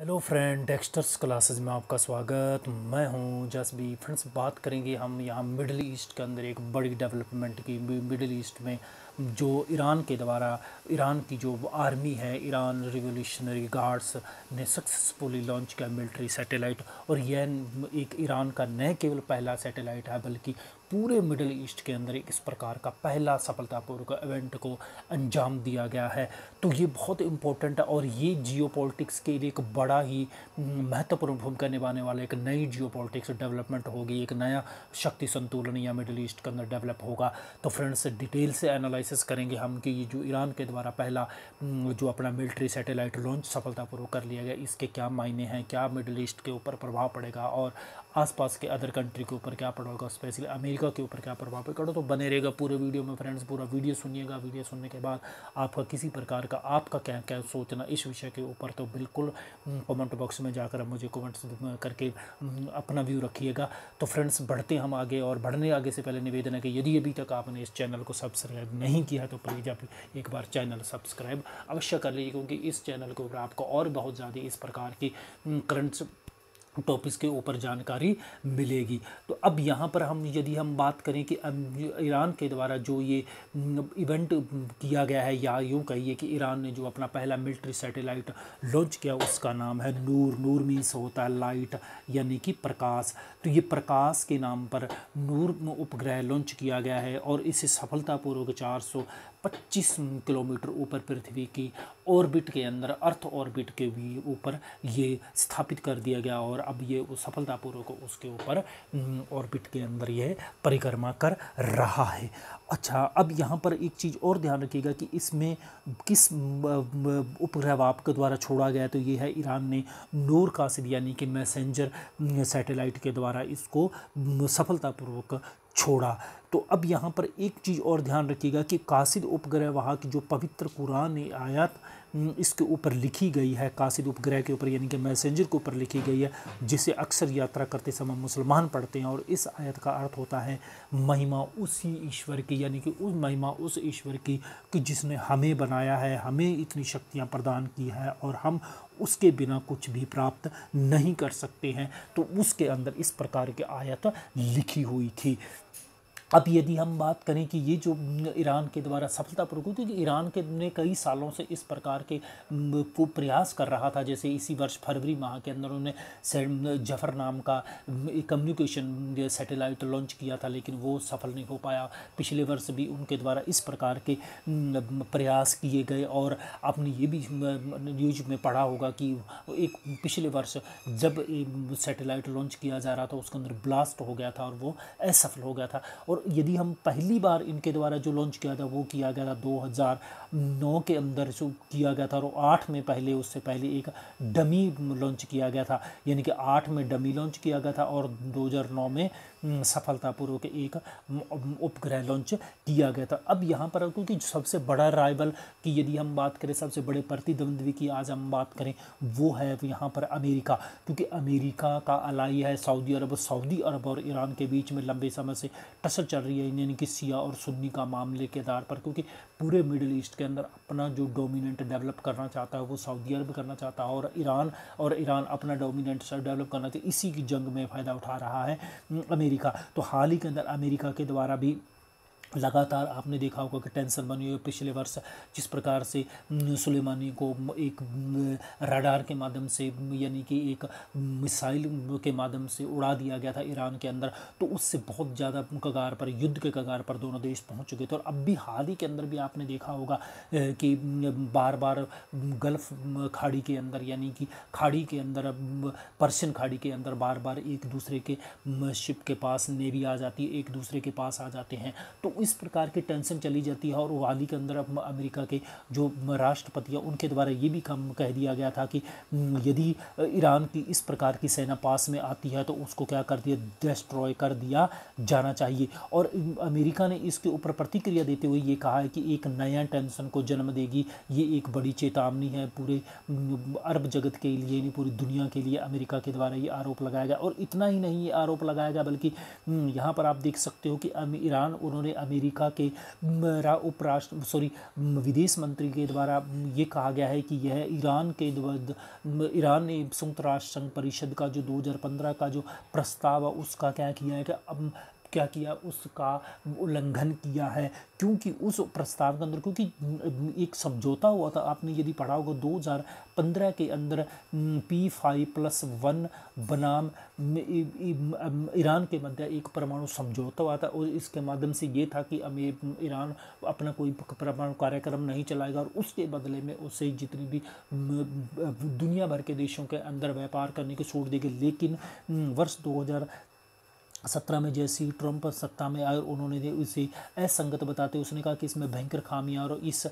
hello friend Dexters classes में आपका स्वागत मैं हूं जसबी फ्रेंड्स बात करेंगे हम यहाँ मिडिल ईस्ट के अंदर एक बड़ी डेवलपमेंट की मिडिल ईस्ट में जो ईरान के द्वारा ईरान की जो आर्मी है ईरान रिवोल्यूशनरी गार्ड्स ने सक्सेसफुली लॉन्च किया मिलिट्री सैटेलाइट और यह एक ईरान का न केवल पहला सैटेलाइट है बल्कि पूरे मिडल ईस्ट के अंदर एक इस प्रकार का पहला सफलतापूर्वक इवेंट को अंजाम दिया गया है तो ये बहुत इंपॉर्टेंट है और ये जियो के लिए एक बड़ा ही हम्म, महत्वपूर्ण भूमिका निभाने वाला एक नई जियो डेवलपमेंट होगी एक नया शक्ति संतुलन या मिडल ईस्ट के अंदर डेवलप होगा तो फ्रेंड्स डिटेल से एनालिसिस करेंगे हम कि ये जो ईरान के द्वारा पहला हम्म, जो अपना मिलिट्री सैटेलाइट लॉन्च सफलतापूर्वक कर लिया गया इसके क्या मायने हैं क्या मिडल ईस्ट के ऊपर प्रभाव पड़ेगा और आसपास के अदर कंट्री के ऊपर क्या पड़ा होगा स्पेशली अमेरिका के ऊपर क्या प्रभाव पड़ा तो बने रहेगा पूरे वीडियो में फ्रेंड्स पूरा वीडियो सुनिएगा वीडियो सुनने के बाद आपका किसी प्रकार का आपका क्या क्या सोचना इस विषय के ऊपर तो बिल्कुल कमेंट हम्म, बॉक्स में जाकर मुझे कमेंट्स करके हम्म, अपना व्यू रखिएगा तो फ्रेंड्स बढ़ते हम आगे और बढ़ने आगे से पहले निवेदन है कि यदि अभी तक आपने इस चैनल को सब्सक्राइब नहीं किया तो प्लीज़ आप एक बार चैनल सब्सक्राइब अवश्य कर लीजिए क्योंकि इस चैनल के ऊपर आपको और बहुत ज़्यादा इस प्रकार की करंट्स हम्म, टॉपिक्स के ऊपर जानकारी मिलेगी तो अब यहाँ पर हम यदि हम बात करें कि ईरान के द्वारा जो ये इवेंट किया गया है या यूँ कहिए कि ईरान ने जो अपना पहला मिलिट्री सैटेलाइट लॉन्च किया उसका नाम है नूर नूर मीन्स होता है लाइट यानी कि प्रकाश तो ये प्रकाश के नाम पर नूर उपग्रह लॉन्च किया गया है और इसे सफलतापूर्वक चार सौ 25 किलोमीटर ऊपर पृथ्वी की ऑर्बिट के अंदर अर्थ ऑर्बिट के भी ऊपर ये स्थापित कर दिया गया और अब ये सफलतापूर्वक उसके ऊपर ऑर्बिट हम्म, के अंदर ये परिक्रमा कर रहा है अच्छा अब यहाँ पर एक चीज़ और ध्यान रखिएगा कि इसमें किस उपग्रह आपके द्वारा छोड़ा गया तो ये है ईरान ने नूर कासिद यानी कि मैसेंजर हम्म, सैटेलाइट के द्वारा इसको हम्म, सफलतापूर्वक छोड़ा तो अब यहाँ पर एक चीज़ और ध्यान रखिएगा कि कासिद उपग्रह वहाँ की जो पवित्र कुरान आयात इसके ऊपर लिखी गई है कासिद उपग्रह के ऊपर यानी कि मैसेंजर के ऊपर लिखी गई है जिसे अक्सर यात्रा करते समय मुसलमान पढ़ते हैं और इस आयत का अर्थ होता है महिमा उसी ईश्वर की यानी कि उस महिमा उस ईश्वर की कि जिसने हमें बनाया है हमें इतनी शक्तियाँ प्रदान की है और हम उसके बिना कुछ भी प्राप्त नहीं कर सकते हैं तो उसके अंदर इस प्रकार की आयत लिखी हुई थी अब यदि हम बात करें कि ये जो ईरान के द्वारा सफलतापूर्वक क्योंकि ईरान के ने कई सालों से इस प्रकार के को प्रयास कर रहा था जैसे इसी वर्ष फरवरी माह के अंदर उन्होंने जफर नाम का कम्युनिकेशन सैटेलाइट लॉन्च किया था लेकिन वो सफल नहीं हो पाया पिछले वर्ष भी उनके द्वारा इस प्रकार के प्रयास किए गए और आपने ये भी न्यूज में पढ़ा होगा कि एक पिछले वर्ष जब सैटेलाइट लॉन्च किया जा रहा था उसके अंदर ब्लास्ट हो गया था और वो असफल हो गया था और यदि हम पहली बार इनके द्वारा जो लॉन्च किया था वो किया गया था 2009 के अंदर जो किया गया था और आठ में पहले उससे पहले एक डमी लॉन्च किया गया था यानी कि आठ में डमी लॉन्च किया गया था और 2009 में हम्म, सफलतापूर्वक एक हम्म, उपग्रह लॉन्च किया गया था अब यहाँ पर क्योंकि सबसे बड़ा राइवल की यदि हम बात करें सबसे बड़े प्रतिद्वंद्वी की आज हम बात करें वो है यहाँ पर अमेरिका क्योंकि अमेरिका का अलाई है सऊदी अरब सऊदी अरब और ईरान के बीच में लंबे समय से टसल चल रही है यानी कि सिया और सुन्नी का मामले के आधार पर क्योंकि पूरे मिडिल ईस्ट के अंदर अपना जो डोमिनेंट डेवलप करना चाहता है वो सऊदी अरब करना चाहता है और ईरान और ईरान अपना डोमिनेंट डेवलप करना चाहता इसी की जंग में फ़ायदा उठा रहा है अमेरिका तो हाल ही के अंदर अमेरिका के द्वारा भी लगातार आपने देखा होगा कि टेंशन बनी हुई पिछले वर्ष जिस प्रकार से सुलेमानी को एक रडार के माध्यम से यानी कि एक मिसाइल के माध्यम से उड़ा दिया गया था ईरान के अंदर तो उससे बहुत ज़्यादा कगार पर युद्ध के कगार पर दोनों देश पहुंच चुके थे और अब भी हाल ही के अंदर भी आपने देखा होगा कि बार बार गल्फ खाड़ी के अंदर यानी कि खाड़ी के अंदर पर्शियन खाड़ी के अंदर बार बार एक दूसरे के शिप के पास नेवी आ जाती है एक दूसरे के पास आ जाते हैं तो इस प्रकार की टेंशन चली जाती है और हाल ही के अंदर अमेरिका के जो राष्ट्रपति हैं उनके द्वारा ये भी कम कह दिया गया था कि यदि ईरान की इस प्रकार की सेना पास में आती है तो उसको क्या कर दिया डिस्ट्रॉय कर दिया जाना चाहिए और अमेरिका ने इसके ऊपर प्रतिक्रिया देते हुए ये कहा है कि एक नया टेंशन को जन्म देगी ये एक बड़ी चेतावनी है पूरे अरब जगत के लिए नहीं पूरी दुनिया के लिए अमेरिका के द्वारा ये आरोप लगाया गया और इतना ही नहीं ये आरोप लगाया गया बल्कि यहाँ पर आप देख सकते हो कि ईरान उन्होंने अमेरिका अमेरिका के उपराष्ट्र सॉरी विदेश मंत्री के द्वारा ये कहा गया है कि यह ईरान के ईरान ने संयुक्त राष्ट्र संघ परिषद का जो 2015 का जो प्रस्ताव है उसका क्या किया है कि अब क्या किया उसका उल्लंघन किया है क्योंकि उस प्रस्ताव के अंदर क्योंकि एक समझौता हुआ था आपने यदि पढ़ा होगा 2015 के अंदर पी फाइव प्लस वन बनाम ईरान के मध्य एक परमाणु समझौता हुआ था और इसके माध्यम से ये था कि अब ईरान अपना कोई परमाणु कार्यक्रम नहीं चलाएगा और उसके बदले में उसे जितनी भी दुनिया भर के देशों के अंदर व्यापार करने की छूट देगी लेकिन वर्ष दो सत्रह में जैसे ही ट्रंप सत्ता में आए उन्होंने उसे असंगत बताते उसने कहा कि इसमें भयंकर खामियां और इस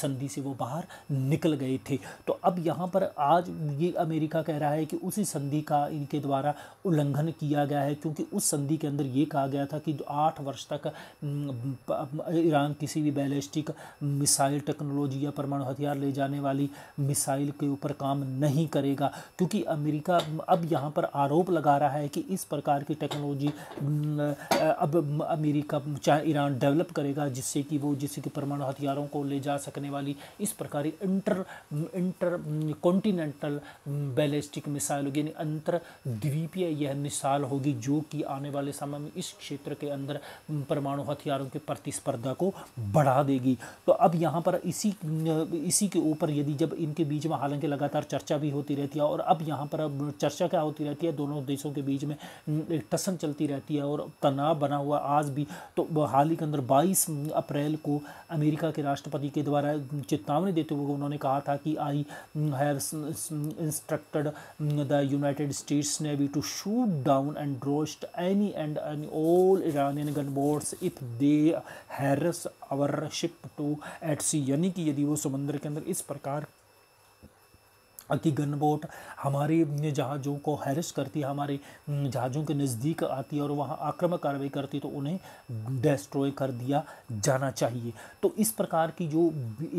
संधि से वो बाहर निकल गए थे तो अब यहाँ पर आज ये अमेरिका कह रहा है कि उसी संधि का इनके द्वारा उल्लंघन किया गया है क्योंकि उस संधि के अंदर ये कहा गया था कि आठ वर्ष तक ईरान किसी भी बैलिस्टिक मिसाइल टेक्नोलॉजी या परमाणु हथियार ले जाने वाली मिसाइल के ऊपर काम नहीं करेगा क्योंकि अमेरिका अब यहाँ पर आरोप लगा रहा है कि इस प्रकार के टेक्नोलॉजी mm, अब अमेरिका चाहे ईरान डेवलप करेगा जिससे कि वो जिससे कि परमाणु हथियारों को ले जा सकने वाली इस प्रकार inter intercontinental ballistic missile होगी यानी अंतर द्वीपीय यह मिसाइल होगी जो कि आने वाले समय में इस क्षेत्र के अंदर mm, परमाणु हथियारों की प्रतिस्पर्धा को बढ़ा देगी तो अब यहाँ पर इसी इसी के ऊपर यदि जब इनके बीच में हालांकि लगातार चर्चा भी होती रहती है और अब यहाँ पर अब चर्चा क्या होती रहती है दोनों देशों के बीच में एक mm, टसन चलती रहती है और तनाव बना हुआ आज भी तो हाल ही के अंदर बाईस अप्रैल को अमेरिका के राष्ट्रपति के द्वारा चेतावनी देते हुए उन्होंने कहा था कि I have instructed the United States navy to shoot down and destroy any and any all Iranian boats if they harass our ship to at sea यानी कि यदि वो समुद्र के अंदर इस प्रकार कि गनबोट हमारे जहाज़ों को हैरस करती है हमारे जहाज़ों के नज़दीक आती है और वहाँ आक्रामक कार्रवाई करती तो उन्हें डिस्ट्रॉय कर दिया जाना चाहिए तो इस प्रकार की जो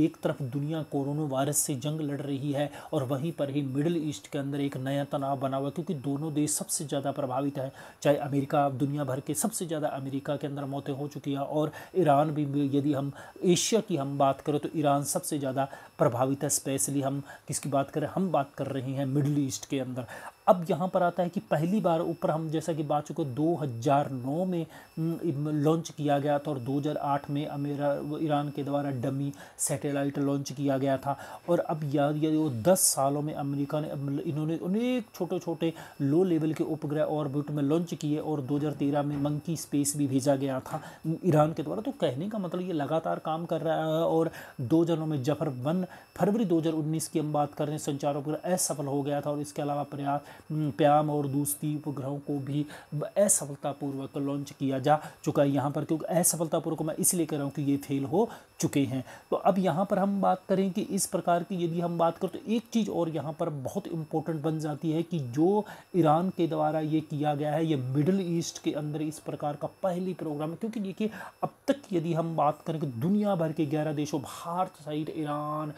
एक तरफ दुनिया कोरोना वायरस से जंग लड़ रही है और वहीं पर ही मिडिल ईस्ट के अंदर एक नया तनाव बना हुआ क्योंकि दोनों देश सबसे ज़्यादा प्रभावित हैं चाहे अमेरिका दुनिया भर के सबसे ज़्यादा अमेरिका के अंदर मौतें हो चुकी हैं और ईरान भी यदि हम एशिया की हम बात करें तो ईरान सबसे ज़्यादा प्रभावित है स्पेशली हम किसकी बात करें हम बात कर रहे हैं मिडल ईस्ट के अंदर अब यहाँ पर आता है कि पहली बार ऊपर हम जैसा कि बात चुके 2009 में लॉन्च किया गया था और 2008 में अमेरा ईरान के द्वारा डमी सैटेलाइट लॉन्च किया गया था और अब याद या वो दस सालों में अमेरिका ने मतलब इन्होंने अनेक छोटे छोटे लो लेवल के उपग्रह ऑर्बिट में लॉन्च किए और 2013 में मंकी स्पेस भी भेजा गया था ईरान के द्वारा तो कहने का मतलब ये लगातार काम कर रहा है और दो जनों में जफर वन फरवरी उन्नीस की हम बात कर रहे हैं संचार उपग्रह असफल हो गया था और इसके अलावा प्रयास हम्म, प्याम और दूसरी उपग्रहों को भी असफलतापूर्वक लॉन्च किया जा चुका है यहाँ पर क्योंकि असफलतापूर्वक मैं इसलिए कह रहा हूँ कि ये फेल हो चुके हैं तो अब यहाँ पर हम बात करें कि इस प्रकार की यदि हम बात करें तो एक चीज़ और यहाँ पर बहुत इम्पोर्टेंट बन जाती है कि जो ईरान के द्वारा ये किया गया है ये मिडल ईस्ट के अंदर इस प्रकार का पहली प्रोग्राम है क्योंकि देखिए अब तक यदि हम बात करें कि दुनिया भर के ग्यारह देशों भारत सहित ईरान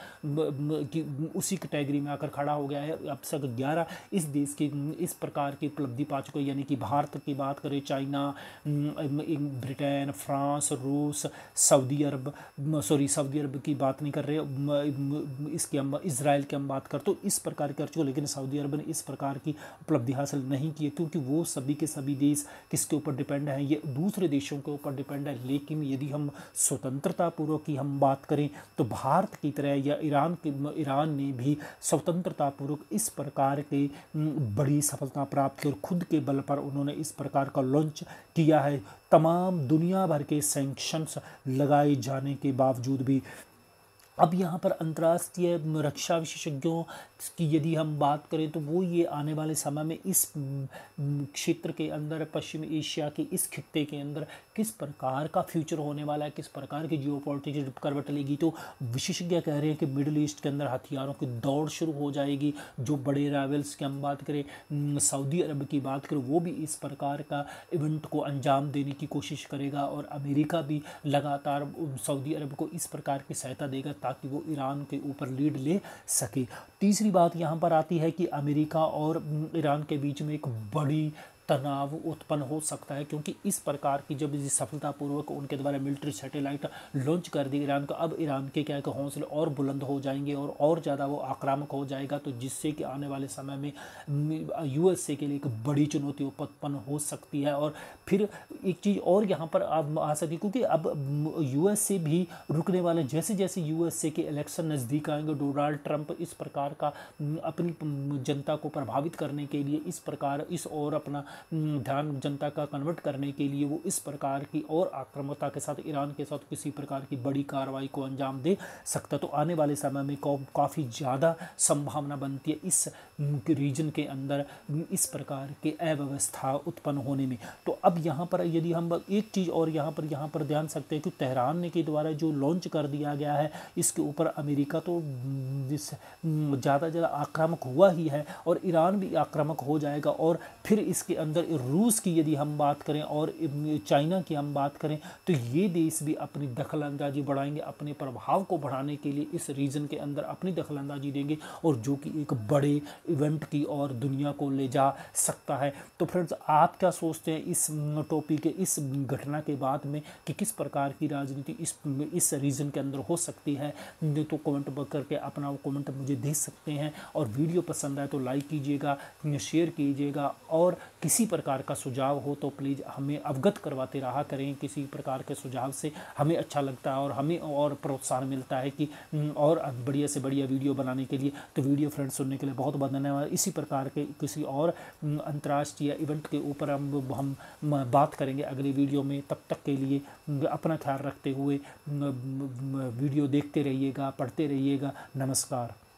की उसी कैटेगरी में आकर खड़ा हो गया है अब तक ग्यारह इस देश इसकी इस प्रकार की उपलब्धि पा चुके यानी कि भारत की बात करें चाइना ब्रिटेन फ्रांस रूस सऊदी अरब सॉरी सऊदी अरब की बात नहीं कर रहे इसके हम इसराइल की हम बात कर तो इस प्रकार कर चुके लेकिन सऊदी अरब ने इस प्रकार की उपलब्धि हासिल नहीं की है क्योंकि वो सभी के सभी देश किसके ऊपर डिपेंड हैं ये दूसरे देशों के ऊपर डिपेंड है लेकिन यदि हम स्वतंत्रता पूर्वक की हम बात करें तो भारत की तरह या ईरान के ईरान ने भी स्वतंत्रता पूर्वक इस प्रकार के बड़ी सफलता प्राप्त की और खुद के बल पर उन्होंने इस प्रकार का लॉन्च किया है तमाम दुनिया भर के सेंक्शंस लगाए जाने के बावजूद भी अब यहाँ पर अंतर्राष्ट्रीय रक्षा विशेषज्ञों की यदि हम बात करें तो वो ये आने वाले समय में इस क्षेत्र के अंदर पश्चिम एशिया के इस खत्ते के अंदर किस प्रकार का फ्यूचर होने वाला है किस प्रकार की जियो पॉलिटिक्स करवट लेगी तो विशेषज्ञ कह रहे हैं कि मिडल ईस्ट के अंदर हथियारों की दौड़ शुरू हो जाएगी जो बड़े राइवल्स की हम बात करें सऊदी अरब की बात करें वो भी इस प्रकार का इवेंट को अंजाम देने की कोशिश करेगा और अमेरिका भी लगातार सऊदी अरब को इस प्रकार की सहायता देगा ताकि वो ईरान के ऊपर लीड ले सके तीसरी बात यहाँ पर आती है कि अमेरिका और ईरान के बीच में एक बड़ी तनाव उत्पन्न हो सकता है क्योंकि इस प्रकार की जब सफलतापूर्वक उनके द्वारा मिलिट्री सैटेलाइट लॉन्च कर दी ईरान का अब ईरान के क्या है हौसले और बुलंद हो जाएंगे और और ज़्यादा वो आक्रामक हो जाएगा तो जिससे कि आने वाले समय में यूएसए के लिए एक बड़ी चुनौती उत्पन्न हो सकती है और फिर एक चीज़ और यहाँ पर आप आ सके क्योंकि अब यूएसए भी रुकने वाले जैसे जैसे यूएसए के इलेक्शन नज़दीक आएंगे डोनाल्ड ट्रंप इस प्रकार का अपनी जनता को प्रभावित करने के लिए इस प्रकार इस और अपना ध्यान जनता का कन्वर्ट करने के लिए वो इस प्रकार की और आक्रमकता के साथ ईरान के साथ किसी प्रकार की बड़ी कार्रवाई को अंजाम दे सकता तो आने वाले समय में काफ़ी ज़्यादा संभावना बनती है इस रीजन के अंदर इस प्रकार के अव्यवस्था उत्पन्न होने में तो अब यहाँ पर यदि हम एक चीज़ और यहाँ पर यहाँ पर ध्यान सकते हैं कि तेहरान ने के द्वारा जो लॉन्च कर दिया गया है इसके ऊपर अमेरिका तो ज़्यादा ज़्यादा आक्रामक हुआ ही है और ईरान भी आक्रामक हो जाएगा और फिर इसके अंदर रूस की यदि हम बात करें और चाइना की हम बात करें तो ये देश भी अपनी दखल अंदाजी बढ़ाएंगे अपने प्रभाव को बढ़ाने के लिए इस रीजन के अंदर अपनी दखल अंदाजी देंगे और जो कि एक बड़े इवेंट की और दुनिया को ले जा सकता है तो फ्रेंड्स आप क्या सोचते हैं इस टॉपिक इस घटना के बाद में कि किस प्रकार की राजनीति इस इस रीजन के अंदर हो सकती है तो कमेंट करके अपना कमेंट मुझे दे सकते हैं और वीडियो पसंद आए तो लाइक कीजिएगा शेयर कीजिएगा और किसी किसी प्रकार का सुझाव हो तो प्लीज़ हमें अवगत करवाते रहा करें किसी प्रकार के सुझाव से हमें अच्छा लगता है और हमें और प्रोत्साहन मिलता है कि हम्म, और बढ़िया से बढ़िया वीडियो बनाने के लिए तो वीडियो फ्रेंड सुनने के लिए बहुत बहुत धन्यवाद इसी प्रकार के किसी और हम्म, अंतर्राष्ट्रीय इवेंट के ऊपर हम हम बात करेंगे अगले वीडियो में तब तक के लिए हम्म, अपना ख्याल रखते हुए वीडियो देखते रहिएगा पढ़ते रहिएगा नमस्कार